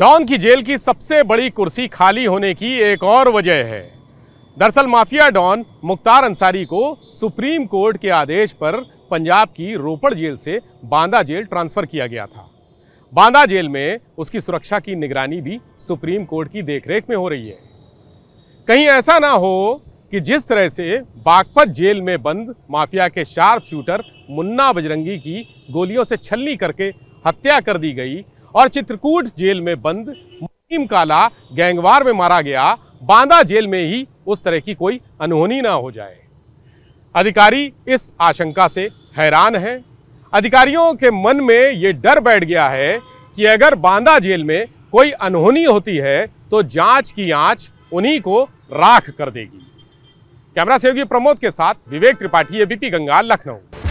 don की jail की सबसे बड़ी कुर्सी खाली होने की एक और वजह है दरअसल माफिया डॉन मुख्तार अंसारी को सुप्रीम कोर्ट के आदेश पर पंजाब की रोपड़ जेल से बांदा जेल ट्रांसफ़र किया गया था बांदा जेल में उसकी सुरक्षा की निगरानी भी सुप्रीम कोर्ट की देखरेख में हो रही है कहीं ऐसा ना हो कि जिस तरह से बागपत जेल में बंद माफिया के शार्प शूटर मुन्ना बजरंगी की गोलियों से छलनी करके हत्या कर दी गई और चित्रकूट जेल में बंद मुनीम काला गैंगवार में मारा गया बांदा जेल में ही उस तरह की कोई अनहोनी ना हो जाए अधिकारी इस आशंका से हैरान हैं अधिकारियों के मन में ये डर बैठ गया है कि अगर बांदा जेल में कोई अनहोनी होती है तो जांच की आंच उन्हीं को राख कर देगी कैमरा सहयोगी प्रमोद के साथ विवेक त्रिपाठी एबीपी गंगा लखनऊ